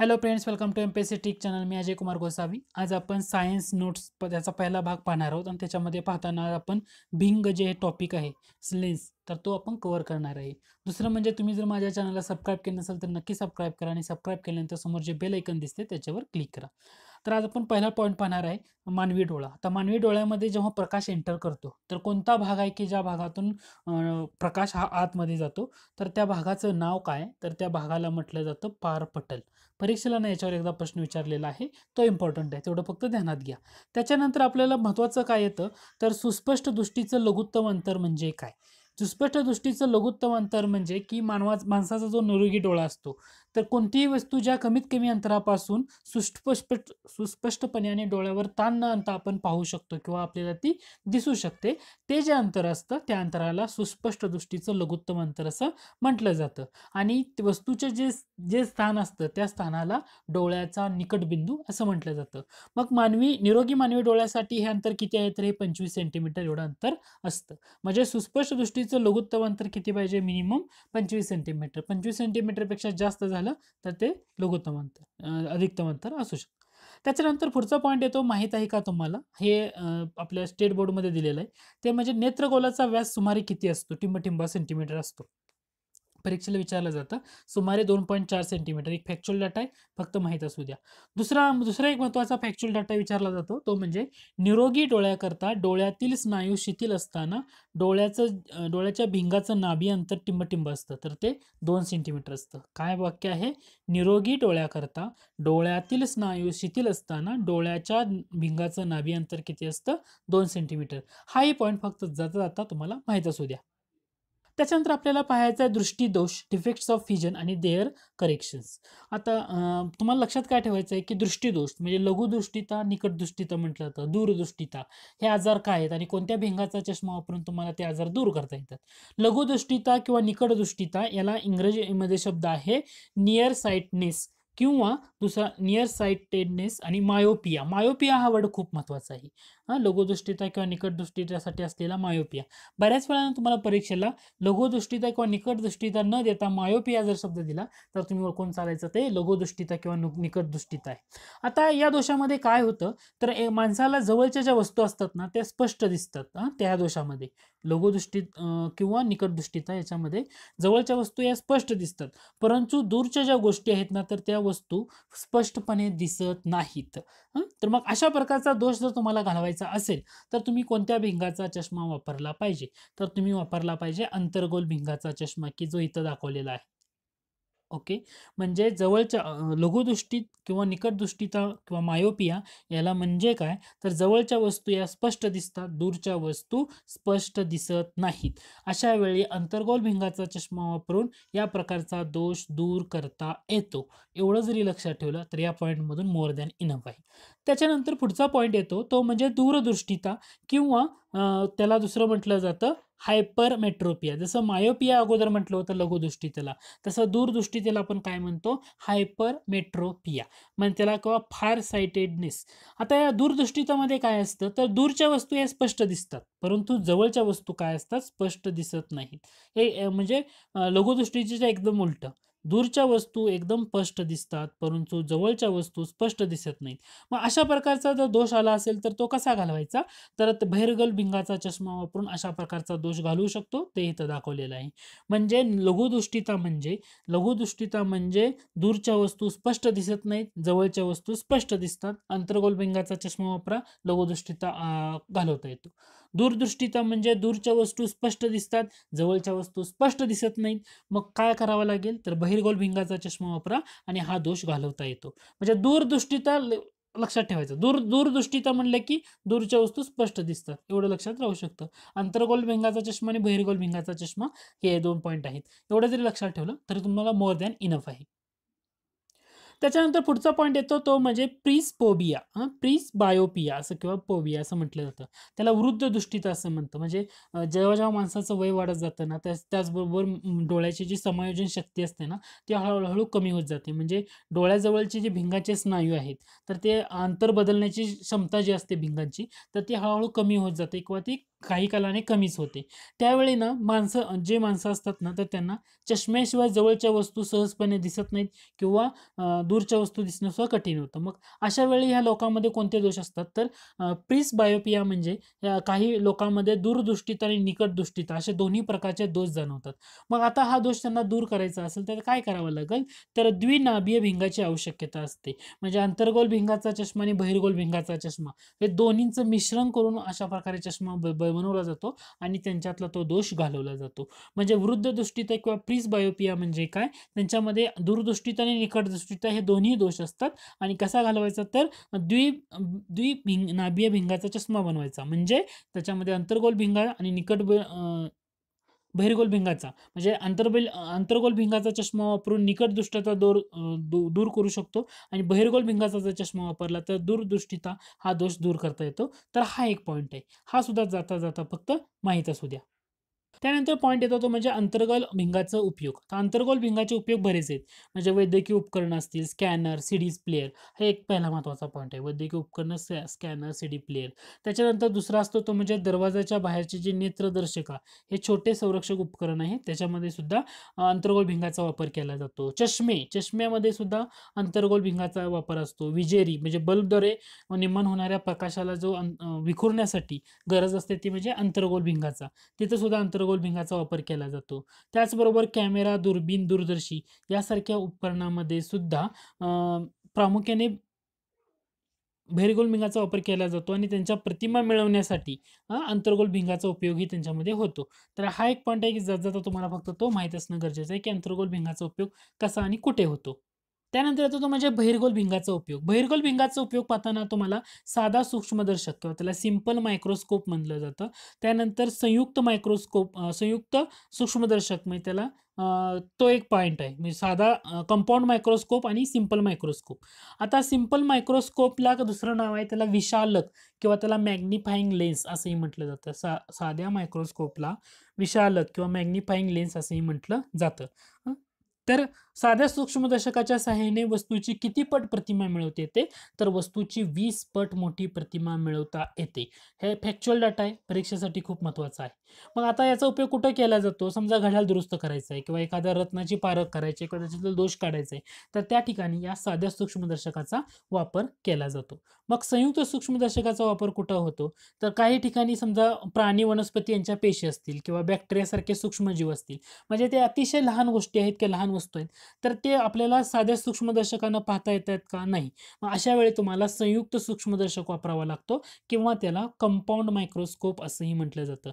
hello friends welcome to M P C टीक channel मी अजय कुमार गोसावी आज आपण सायन्स नोट्स त्याचा पहिला भाग पाहणार आहोत आणि त्याच्यामध्ये पाहताना आपण भिंग जे हे टॉपिक आहे स्लेन्स तर तो आपण कवर करणार आहे दुसरं म्हणजे तुम्ही जर माझ्या चॅनलला सबस्क्राईब केलं नसेल तर नक्की सबस्क्राईब करा आणि सबस्क्राईब केल्यानंतर समोर जे बेल ऐकन दिसते त्याच्यावर क्लिक करा तर आज आपण पहिला पॉईंट पाहणार आहे मानवी डोळा आता मानवी डोळ्यामध्ये जेव्हा प्रकाश एंटर करतो तर कोणता भाग आहे की ज्या भागातून प्रकाश हा आतमध्ये जातो तर त्या भागाचं नाव काय तर त्या भागाला म्हटलं जातं पारपटल परीक्षेला ना याच्यावर एकदा प्रश्न विचारलेला आहे तो इम्पॉर्टंट आहे तेवढं फक्त ध्यानात घ्या त्याच्यानंतर आपल्याला महत्त्वाचं काय येतं तर सुस्पष्ट दृष्टीचं लघुत्तम अंतर म्हणजे काय सुस्पष्ट दृष्टीचं लघुत्तम अंतर म्हणजे की मानवा माणसाचा जो निरोगी डोळा असतो तर कोणतीही वस्तू ज्या कमीत कमी अंतरापासून सुस्पष्ट सुस्पष्टपणे आणि डोळ्यावर ताण न आणता आपण पाहू शकतो किंवा आपल्याला ती दिसू शकते ते जे अंतर असतं त्या अंतराला सुस्पष्ट दृष्टीचं लघुत्तम अंतर असं म्हटलं जातं आणि वस्तूचे जे जे स्थान असतं त्या स्थानाला डोळ्याचा निकटबिंदू असं म्हटलं जातं मग मानवी निरोगी मानवी डोळ्यासाठी हे अंतर किती आहे तर हे पंचवीस सेंटीमीटर एवढं अंतर असतं म्हणजे सुस्पष्ट दृष्टीचं लघुत्तम अंतर किती पाहिजे मिनिमम पंचवीस सेंटीमीटर पंचवीस सेंटीमीटरपेक्षा जास्त तर ते लघुत्तम अंतर अधिकतम अंतर असू शकतं त्याच्यानंतर पुढचा पॉईंट येतो माहीत आहे का तुम्हाला हे आपल्या स्टेट बोर्डमध्ये दिलेलं आहे ते म्हणजे नेत्रगोलाचा व्यास सुमारे किती असतो टिंब टिंबटिंबा सेंटीमीटर असतो परीक्षेला विचारलं जातं सुमारे दोन पॉईंट चार सेंटीमीटर एक फॅक्च्युअल डाटा आहे फक्त माहीत असू द्या दुसरा दुसरा एक महत्त्वाचा फॅक्च्युअल डाटा विचारला जातो तो म्हणजे निरोगी डोळ्याकरता डोळ्यातील स्नायू शिथिल असताना डोळ्याचं डोळ्याच्या भिंगाचं नाभी अंतर टिंबटिंब असतं तर ते दोन सेंटीमीटर असतं काय वाक्य आहे निरोगी डोळ्याकरता डोळ्यातील स्नायू शिथिल असताना डोळ्याच्या भिंगाचं नाभी अंतर किती असतं दोन सेंटीमीटर हाही पॉईंट फक्त जाता जाता तुम्हाला माहीत असू द्या त्याच्यानंतर आपल्याला पाहायचा आहे दृष्टीदोष डिफेक्ट्स ऑफ फिजन आणि देअर करेक्शन्स आता तुम्हाला लक्षात काय ठेवायचं आहे की दृष्टीदोष म्हणजे लघुदृष्टिता निकटदृष्टीता म्हटलं जातं दूरदृष्टीता हे आजार काय आहेत आणि कोणत्या भेंगाचा चष्मा वापरून तुम्हाला ते आजार दूर करता येतात लघुदृष्टिता किंवा निकटदृष्टीता याला इंग्रजीमध्ये शब्द आहे नियर साईटनेस किंवा दुसरा नियर साईटेडनेस आणि मायोपिया मायोपिया हा वर्ड खूप महत्वाचा आहे हां लघुदृष्टिता किंवा निकटदृष्टीसाठी असलेला मायोपिया बऱ्याच वेळानं तुम्हाला परीक्षेला लघुदृष्टिता किंवा निकटदृष्टीता न देता मायोपिया जर शब्द दिला तर तुम्ही ओळखून चालायचं ते लघुदृष्टिता किंवा निकटदृष्टिता आहे आता या दोषामध्ये काय होतं तर माणसाला जवळच्या ज्या वस्तू असतात ना त्या स्पष्ट दिसतात हां त्या दोषामध्ये लघुदृष्टी किंवा निकटदृष्टिता याच्यामध्ये जवळच्या वस्तू या स्पष्ट दिसतात परंतु दूरच्या ज्या गोष्टी आहेत ना तर त्या वस्तू स्पष्टपणे दिसत नाहीत तर मग अशा प्रकारचा दोष जर तुम्हाला घालवायचा करायचा असेल तर तुम्ही कोणत्या भिंगाचा चष्मा वापरला पाहिजे तर तुम्ही वापरला पाहिजे अंतर्गोल भिंगाचा चष्मा की जो इथं दाखवलेला आहे ओके म्हणजे जवळच्या लघुदृष्टीत किंवा निकटदृष्टीता किंवा मायोपिया याला म्हणजे काय तर जवळच्या वस्तू या स्पष्ट दिसतात दूरच्या वस्तू स्पष्ट दिसत नाहीत अशा वेळी अंतर्गोल भिंगाचा चष्मा वापरून या प्रकारचा दोष दूर करता येतो एवढं जरी लक्षात ठेवलं तर या पॉईंटमधून मोर दॅन इनफ आहे त्याच्यानंतर पुढचा पॉईंट येतो तो म्हणजे दूरदृष्टीता किंवा त्याला दुसरं म्हटलं जातं हायपरमेट्रोपिया जसं मायोपिया अगोदर म्हटलं होतं त्याला तसं दूरदृष्टीतेला आपण काय म्हणतो हायपरमेट्रोपिया म्हणजे त्याला किंवा फार सायटेडनेस आता या दूरदृष्टीतामध्ये काय असतं तर दूरच्या वस्तू या स्पष्ट दिसतात परंतु जवळच्या वस्तू काय असतात स्पष्ट दिसत नाहीत हे म्हणजे लघुदृष्टीचे एकदम उलटं दूरच्या वस्तू एकदम स्पष्ट दिसतात परंतु जवळच्या वस्तू स्पष्ट दिसत नाहीत मग अशा प्रकारचा जर दोष आला असेल तर तो कसा घालवायचा तर बहिरगल भिंगाचा चष्मा वापरून अशा प्रकारचा दोष घालवू शकतो ते इथं दाखवलेलं आहे म्हणजे लघुदृष्टीता म्हणजे लघुदृष्टीता म्हणजे दूरच्या वस्तू स्पष्ट दिसत नाहीत जवळच्या वस्तू स्पष्ट दिसतात अंतर्गोल भिंगाचा चष्मा वापरा लघुदृष्टीता घालवता येतो दूरदृष्टीचा म्हणजे दूरच्या वस्तू स्पष्ट दिसतात जवळच्या वस्तू स्पष्ट दिसत नाहीत मग काय करावं लागेल तर बहिर्गोल भिंगाचा चष्मा वापरा आणि हा दोष घालवता येतो म्हणजे दूरदृष्टीचा लक्षात ठेवायचं दूर दूरदृष्टीचा म्हणलं की दूरच्या वस्तू स्पष्ट दिसतात एवढं लक्षात राहू शकतं अंतर्गोल भिंगाचा चष्मा आणि बहिर्गोल भिंगाचा चष्मा हे दोन पॉईंट आहेत एवढं जरी लक्षात ठेवलं तरी तुम्हाला मोर दॅन इनफ आहे त्याच्यानंतर पुढचा पॉईंट येतो तो म्हणजे प्रिस पोबिया हां प्रिस बायोपिया असं किंवा पोबिया असं म्हटलं जातं त्याला वृद्ध दृष्टीचा असं म्हणतं म्हणजे जेव्हा जेव्हा माणसाचं वय वाढत जातं ना त्या त्याचबरोबर डोळ्याची जी समायोजन शक्ती असते ना ती हळूहळू कमी होत जाते म्हणजे डोळ्याजवळचे जे भिंगाचे स्नायू आहेत तर ते अंतर बदलण्याची क्षमता जी असते भिंगांची तर ती हळूहळू कमी होत जाते किंवा ती काही कालाने कमीच होते त्यावेळी ना माणसं जे माणसं असतात ना तर त्यांना चष्म्याशिवाय जवळच्या वस्तू सहजपणे दिसत नाहीत किंवा दूरच्या वस्तू दिसणं सुद्धा कठीण होतं मग अशा वेळी ह्या लोकांमध्ये कोणते दोष असतात तर प्रिस बायोपिया म्हणजे काही लोकांमध्ये दूरदृष्टीत आणि निकटदृष्टीत असे दोन्ही प्रकारचे दोष जाणवतात मग आता हा दोष त्यांना दूर करायचा असेल तर काय करावं लागेल तर द्विनाभीय भिंगाची आवश्यकता असते म्हणजे अंतर्गोल भिंगाचा चष्मा आणि बहिर्गोल भिंगाचा चष्मा हे दोन्हींचं मिश्रण करून अशा प्रकारे चष्मा बनवला जातो आणि त्यांच्यातला तो दोष घालवला जातो म्हणजे वृद्ध दृष्टीत किंवा प्रीस बायोपिया म्हणजे काय त्यांच्यामध्ये दूरदृष्टीत आणि निकट दृष्टीत हे दोन्ही दोष असतात आणि कसा घालवायचा तर द्वि द्वि भिंग नाभिय भिंगाचा चष्मा बनवायचा म्हणजे त्याच्यामध्ये अंतर्गोल भिंगा आणि निकट बहिरगोल भिंगाचा म्हणजे आंतरबेल आंतरगोल भिंगाचा चष्मा वापरून निकटदृष्टता दूर दूर करू शकतो आणि बहिरगोल भिंगाचा जर चष्मा वापरला तर दूरदृष्टीता हा दोष दूर करता येतो तर हा एक पॉईंट आहे हा सुद्धा जाता जाता फक्त माहीत असू द्या त्यानंतर पॉईंट येतो तो म्हणजे अंतर्गोल भिंगाचा उपयोग तर अंतर्गोल भिंगाचे उपयोग बरेच आहेत म्हणजे वैद्यकीय उपकरणं असतील स्कॅनर सी डीज प्लेअर हा एक पहिला महत्त्वाचा पॉईंट आहे वैद्यकीय उपकरणं स्कॅनर सी डी प्लेअर त्याच्यानंतर दुसरा असतो तो म्हणजे दरवाजाच्या बाहेरचे जे नेत्रदर्शका हे छोटे संरक्षक उपकरण आहे त्याच्यामध्ये सुद्धा अंतर्गोल भिंगाचा वापर केला जातो चष्मे चष्म्यामध्ये सुद्धा अंतर्गोल भिंगाचा वापर असतो विजेरी म्हणजे बल्बद्वारे निर्माण होणाऱ्या प्रकाशाला जो विखुरण्यासाठी गरज असते ती म्हणजे अंतर्गोल भिंगाचा तिथं सुद्धा अंतर्गोल भिंगाचा वापर केला जातो त्याचबरोबर कॅमेरा दुर्बीन दूरदर्शी यासारख्या उपकरणामध्ये सुद्धा प्रामुख्याने भेरगोल भिंगाचा वापर केला जातो आणि त्यांच्या प्रतिमा मिळवण्यासाठी अंतर्गोल भिंगाचा उपयोगही त्यांच्यामध्ये होतो तर हा एक पॉईंट आहे की जात जाता तुम्हाला फक्त तो माहीत असणं गरजेचं आहे की अंतर्गोल भिंगाचा उपयोग कसा आणि कुठे होतो त्यानंतर येतो तो म्हणजे बहिर्गोल भिंगाचा उपयोग बहिरगोल भिंगाचा उपयोग पाहताना तुम्हाला साधा सूक्ष्मदर्शक किंवा त्याला सिंपल मायक्रोस्कोप म्हणलं जातं त्यानंतर संयुक्त मायक्रोस्कोप संयुक्त सूक्ष्मदर्शक म्हणजे त्याला तो एक पॉईंट आहे म्हणजे साधा कंपाऊंड मायक्रोस्कोप आणि सिम्पल मायक्रोस्कोप आता सिंपल मायक्रोस्कोपला दुसरं नाव आहे त्याला विशालक किंवा त्याला मॅग्निफाईंग लेन्स असंही म्हटलं जातं सा साध्या मायक्रोस्कोपला विशालक किंवा मॅग्निफाईंग लेन्स असंही म्हटलं जातं तर साध्या सूक्ष्मदर्शकाच्या सहाय्याने वस्तूची किती पट प्रतिमा मिळवता येते तर वस्तूची वीस पट मोठी प्रतिमा मिळवता येते हे फॅक्च्युअल डाटा आहे परीक्षेसाठी खूप महत्त्वाचा आहे मग आता याचा उपयोग कुठं केला जातो समजा घड्याल दुरुस्त करायचा आहे किंवा एखाद्या रत्नाची पारख करायची किंवा दोष काढायचा आहे तर त्या ठिकाणी या साध्या सूक्ष्मदर्शकाचा वापर केला जातो मग संयुक्त सूक्ष्मदर्शकाचा वापर कुठं होतो तर काही ठिकाणी समजा प्राणी वनस्पती यांच्या पेशी असतील किंवा बॅक्टेरियासारखे सूक्ष्मजीव असतील म्हणजे ते अतिशय लहान गोष्टी आहेत किंवा लहान वस्तू आहेत तर ते आपल्याला साध्या सूक्ष्मदर्शकांना पाहता येत आहेत का नाही मग अशा वेळी तुम्हाला संयुक्त सूक्ष्मदर्शक वापरावा लागतो किंवा त्याला कंपाऊंड मायक्रोस्कोप असंही म्हटलं जातं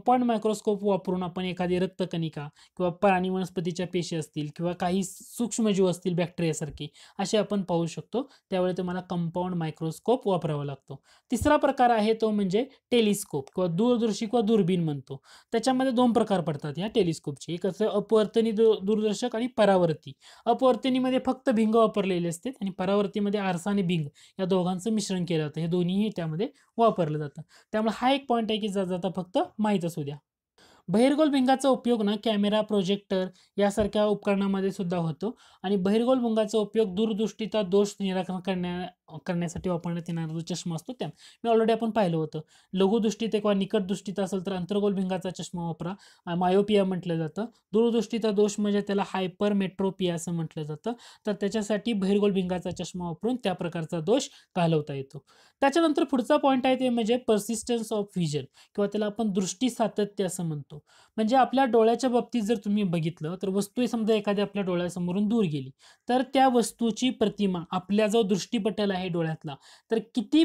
कंपाऊंड मायक्रोस्कोप वापरून आपण एखादी रक्तकणिका किंवा प्राणी वनस्पतीच्या पेशी असतील किंवा काही सूक्ष्मजीव असतील बॅक्टेरियासारखे असे आपण पाहू शकतो त्यावेळी तुम्हाला कंपाऊंड मायक्रोस्कोप वापरावा लागतो तिसरा प्रकार आहे तो म्हणजे टेलिस्कोप किंवा दूरदर्शी किंवा दुर्बीन म्हणतो त्याच्यामध्ये दोन प्रकार पडतात या टेलिस्कोपचे एक असं अपवर्तनी दूरदर्शक आणि परावर्ती अपवर्तनीमध्ये फक्त भिंग वापरलेले असते आणि परावर्तीमध्ये आरसा आणि भिंग या दोघांचं मिश्रण केलं जातं हे दोन्हीही त्यामध्ये वापरलं जातं त्यामुळे हा एक पॉईंट आहे की जाता फक्त माहीत असू द्या बहिर्गोल भिंगाचा उपयोग ना कॅमेरा प्रोजेक्टर यासारख्या उपकरणामध्ये सुद्धा होतो आणि बहिर्गोल भुंगाचा उपयोग दूरदृष्टीचा दोष निराकरण करण्या करण्यासाठी वापरण्यात येणारा जो चष्मा असतो त्या मी ऑलरेडी आपण पाहिलं होतं लघुदृष्टीत किंवा निकटदृष्टीत असेल तर अंतर्गोल भिंगाचा चष्मा वापरा मायोपिया म्हटलं जातं दूरदृष्टीचा दोष म्हणजे त्याला हायपर मेट्रोपिया असं म्हटलं जातं तर त्याच्यासाठी बहिरगोल भिंगाचा चष्मा वापरून त्या प्रकारचा दोष घालवता येतो त्याच्यानंतर पुढचा पॉईंट आहे ते म्हणजे पर्सिस्टन्स ऑफ व्हिजन किंवा त्याला आपण दृष्टी सातत्य असं म्हणतो म्हणजे आपल्या डोळ्याच्या बाबतीत जर तुम्ही बघितलं तर वस्तू समजा एखादी आपल्या डोळ्यासमोरून दूर गेली तर त्या वस्तूची प्रतिमा आपल्या जो दृष्टीपटल आहे डोळ्यातला तर किती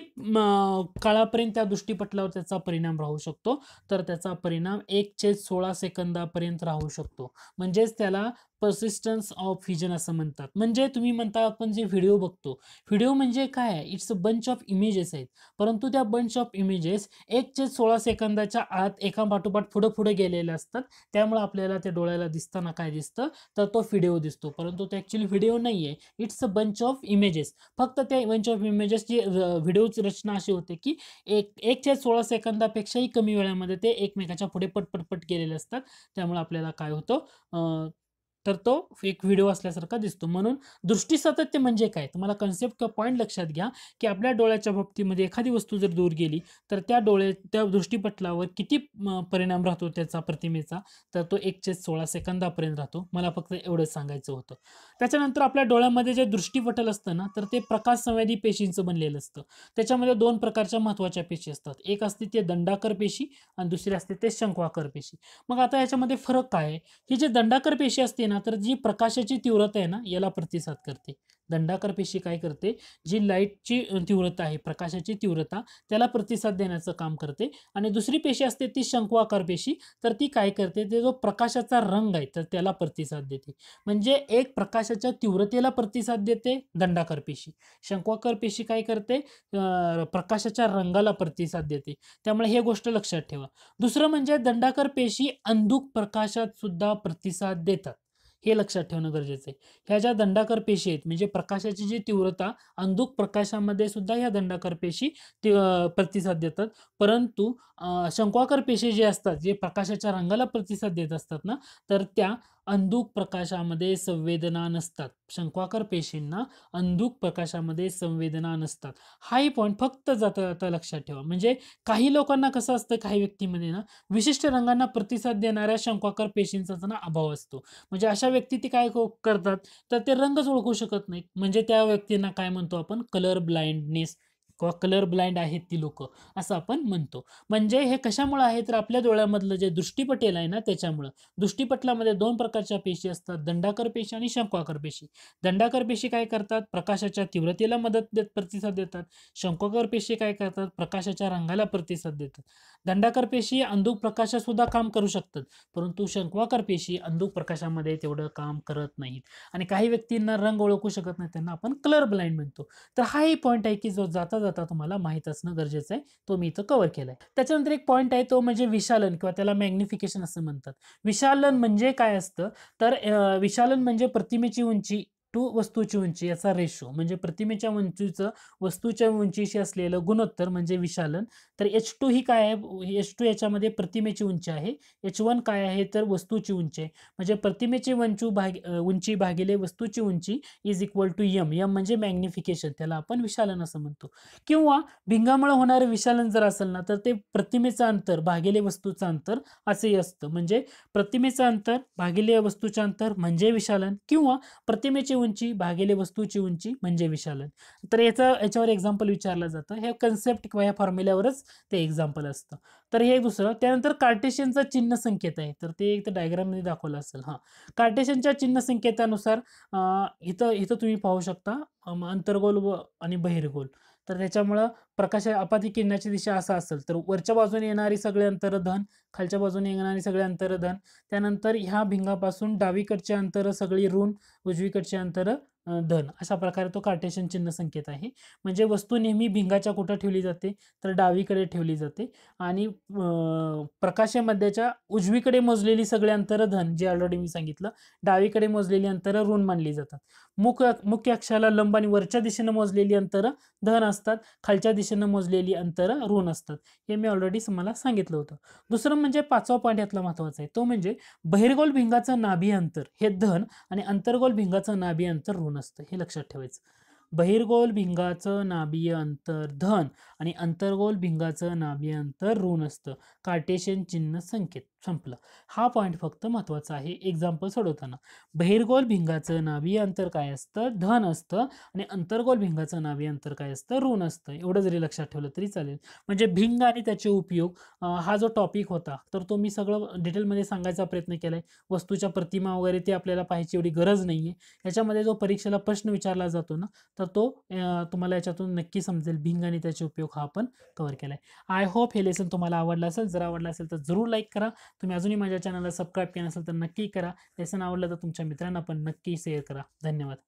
काळापर्यंत त्या दृष्टीपटलावर त्याचा परिणाम राहू शकतो तर त्याचा परिणाम एक चे सोळा सेकंदापर्यंत राहू शकतो म्हणजेच त्याला पर्सिस्टन्स ऑफ व्हिजन असं म्हणतात म्हणजे तुम्ही म्हणता आपण जे व्हिडिओ बघतो व्हिडिओ म्हणजे काय आहे it's a bunch of images आहेत परंतु त्या बंच ऑफ इमेजेस एक ते सोळा सेकंदाच्या आत एका पाठोपाठ पुढे पुढे गेलेले असतात त्यामुळे आपल्याला त्या डोळ्याला दिसताना काय दिसतं तर तो व्हिडिओ दिसतो परंतु तो ॲक्च्युली व्हिडिओ नाही आहे it's a bunch of images फक्त त्या बंच ऑफ इमेजेसची व्हिडिओची रचना अशी होते की एक एक ते सोळा सेकंदापेक्षाही कमी वेळामध्ये ते एकमेकाच्या पुढे पटपटपट गेलेले असतात त्यामुळे आपल्याला काय होतं तर तो एक व्हिडिओ असल्यासारखा दिसतो म्हणून दृष्टी सातत्य म्हणजे काय तुम्हाला कन्सेप्ट किंवा पॉईंट लक्षात घ्या की आपल्या डोळ्याच्या बाबतीमध्ये एखादी वस्तू जर दूर गेली तर त्या डोळे त्या दृष्टीपटलावर किती परिणाम राहतो त्याचा प्रतिमेचा तर तो एकशे सोळा सेकंदापर्यंत राहतो मला फक्त एवढंच सांगायचं होतं त्याच्यानंतर आपल्या डोळ्यामध्ये जे दृष्टीपटल असतं ना तर ते प्रकाश संवेदी पेशींचं बनलेलं असतं त्याच्यामध्ये दोन प्रकारच्या महत्त्वाच्या पेशी असतात एक असते ते दंडाकर पेशी आणि दुसरी असते ते शंकवाकर पेशी मग आता याच्यामध्ये फरक काय आहे ही जे दंडाकर पेशी असते ना ना तर जी प्रकाशाची तीव्रता आहे ना याला प्रतिसाद करते दंडाकार पेशी काय करते जी लाईटची तीव्रता आहे प्रकाशाची तीव्रता त्याला प्रतिसाद देण्याचं काम करते आणि दुसरी पेशी असते ती शंकुआकार पेशी तर ती काय करते ते जो प्रकाशाचा रंग आहे तर त्याला प्रतिसाद देते म्हणजे एक प्रकाशाच्या तीव्रतेला प्रतिसाद देते दंडाकार पेशी शंकुआकार पेशी काय करते प्रकाशाच्या रंगाला प्रतिसाद देते त्यामुळे हे गोष्ट लक्षात ठेवा दुसरं म्हणजे दंडाकार पेशी अंधुक प्रकाशात सुद्धा प्रतिसाद देतात हे लक्षात ठेवणं गरजेचं आहे ह्या ज्या दंडाकर पेशी आहेत म्हणजे प्रकाशाची जी तीव्रता अंधुक प्रकाशामध्ये सुद्धा ह्या दंडाकर पेशी प्रतिसाद देतात परंतु शंकवाकर पेशी जे असतात जे प्रकाशाच्या रंगाला प्रतिसाद देत असतात ना तर त्या अंधुक प्रकाशामध्ये संवेदना नसतात शंक्वाकर पेशींना अंधुक प्रकाशामध्ये संवेदना नसतात हाही पॉईंट फक्त जाता जाता लक्षात ठेवा म्हणजे काही लोकांना कसं असतं काही व्यक्तीमध्ये ना विशिष्ट रंगांना प्रतिसाद देणाऱ्या शंक्वाकर पेशींचा ना अभाव असतो म्हणजे अशा व्यक्ती ते काय करतात तर ते रंगच ओळखू शकत नाही म्हणजे त्या व्यक्तींना काय म्हणतो आपण कलर ब्लाइंडनेस किंवा कलर ब्लाइंड आहेत ती लोक असं आपण म्हणतो म्हणजे हे कशामुळं आहे तर आपल्या डोळ्यामधलं जे दृष्टीपटेल आहे ना त्याच्यामुळं दृष्टीपटलामध्ये दोन प्रकारच्या पेशी असतात दंडाकर पेशी आणि शंकवाकर पेशी दंडाकर पेशी काय करतात प्रकाशाच्या तीव्रतेला मदत देत प्रतिसाद देतात शंक्वाकर पेशी काय करतात प्रकाशाच्या रंगाला प्रतिसाद देतात दंडाकर पेशी अंधुक प्रकाशात सुद्धा काम करू शकतात परंतु शंकवाकर पेशी अंधुक प्रकाशामध्ये तेवढं काम करत नाहीत आणि काही व्यक्तींना रंग ओळखू शकत नाही त्यांना आपण कलर ब्लाइंड म्हणतो तर हाही पॉईंट आहे की जो जाता आता तुम्हाला माहीत असणं गरजेचं आहे तो मी इथं कव्हर केलाय त्याच्यानंतर एक पॉईंट आहे तो म्हणजे विशालन किंवा त्याला मॅग्निफिकेशन असं म्हणतात विशालन म्हणजे काय असतं तर विशालन म्हणजे प्रतिमेची उंची टू वस्तूची उंची याचा रेशो म्हणजे प्रतिमेच्या उंचीचं वस्तूच्या उंचीशी असलेलं गुणोत्तर म्हणजे विशालन तर एच टू ही काय आहे एच टू याच्यामध्ये प्रतिमेची उंची आहे एच वन काय आहे तर वस्तूची उंची आहे म्हणजे प्रतिमेची वंचू भाग उंची भागिले वस्तूची उंची is equal to m m म्हणजे मॅग्निफिकेशन त्याला आपण विशालन असं म्हणतो किंवा भिंगामुळे होणारे विशालन जर असेल ना तर ते प्रतिमेचं अंतर भागिले वस्तूचं अंतर असे असतं म्हणजे प्रतिमेचं अंतर भागिले वस्तूचं अंतर म्हणजे विशालन किंवा प्रतिमेची उंची भागेले वस्तूची उंची म्हणजे विशालन तर याचं याच्यावर एक्झाम्पल विचारलं जातं हे कन्सेप्ट किंवा ह्या फॉर्म्युल्यावरच ते एक्झाम्पल असतं तर हे दुसरं त्यानंतर कार्टेशियनचा चिन्ह संकेत आहे तर ते एक तर डायग्राममध्ये दाखवलं असेल हां कार्टेशियनच्या चिन्ह संकेतानुसार इथं इथं तुम्ही पाहू शकता अंतर्गोल व आणि बहिरगोल तर त्याच्यामुळं प्रकाश अपाधी किरणाची दिशा असा असेल तर वरच्या बाजूने येणारी सगळे अंतरधन खालच्या बाजूने येणारी सगळे अंतरधन त्यानंतर ह्या भिंगापासून डावीकडचे अंतर सगळी ऋण उजवीकडचे अंतर धन अशा प्रकारे तो कार्टेशन चिन्ह संकेत आहे म्हणजे वस्तू नेहमी भिंगाच्या कुठं ठेवली जाते तर डावीकडे ठेवली जाते आणि प्रकाशामध्येच्या उजवीकडे मोजलेली सगळे अंतर धन जे ऑलरेडी मी सांगितलं डावीकडे मोजलेली अंतर ऋण मानली जातात मुख मुख्य अक्षाला लंब आणि वरच्या दिशेनं मोजलेली अंतर धन असतात खालच्या दिशेनं मोजलेली अंतर ऋण असतात हे मी ऑलरेडी तुम्हाला सांगितलं होतं दुसरं म्हणजे पाचवा पॉईंट यातला महत्वाचा आहे तो म्हणजे बहिर्गोल भिंगाचं नाभी अंतर हे धन आणि अंतर्गोल भिंगाचं नाभी अंतर ऋण असतं हे लक्षात ठेवायचं बहिर्गोल भिंगाचं नाभीय अंतर धन आणि अंतर्गोल भिंगाचं नाभीय अंतर ऋण असतं कार्टेशियन चिन्ह संकेत संपलं हा पॉईंट फक्त महत्त्वाचा आहे एक्झाम्पल सोडवताना बहिर्गोल भिंगाचं नावी अंतर काय असतं धन असतं आणि अंतर्गोल भिंगाचं नावी अंतर काय असतं ऋण असतं एवढं जरी लक्षात ठेवलं तरी चालेल म्हणजे भिंग आणि त्याचे उपयोग हा जो टॉपिक होता तर तो मी सगळं डिटेलमध्ये सांगायचा प्रयत्न केला आहे वस्तूच्या प्रतिमा वगैरे ती आपल्याला पाहायची एवढी गरज नाही आहे याच्यामध्ये जो परीक्षेला प्रश्न विचारला जातो ना तर तो तुम्हाला याच्यातून नक्की समजेल भिंग आणि त्याचे उपयोग हा आपण कवर केला आहे आय होप हे लेसन तुम्हाला आवडला असेल जर आवडला असेल तर जरूर लाईक करा तुम्ही अजूनही माझ्या चॅनलला सबस्क्राईब केलं असेल तर नक्की करा लेसन आवडलं तर तुमच्या मित्रांना पण नक्की शेअर करा धन्यवाद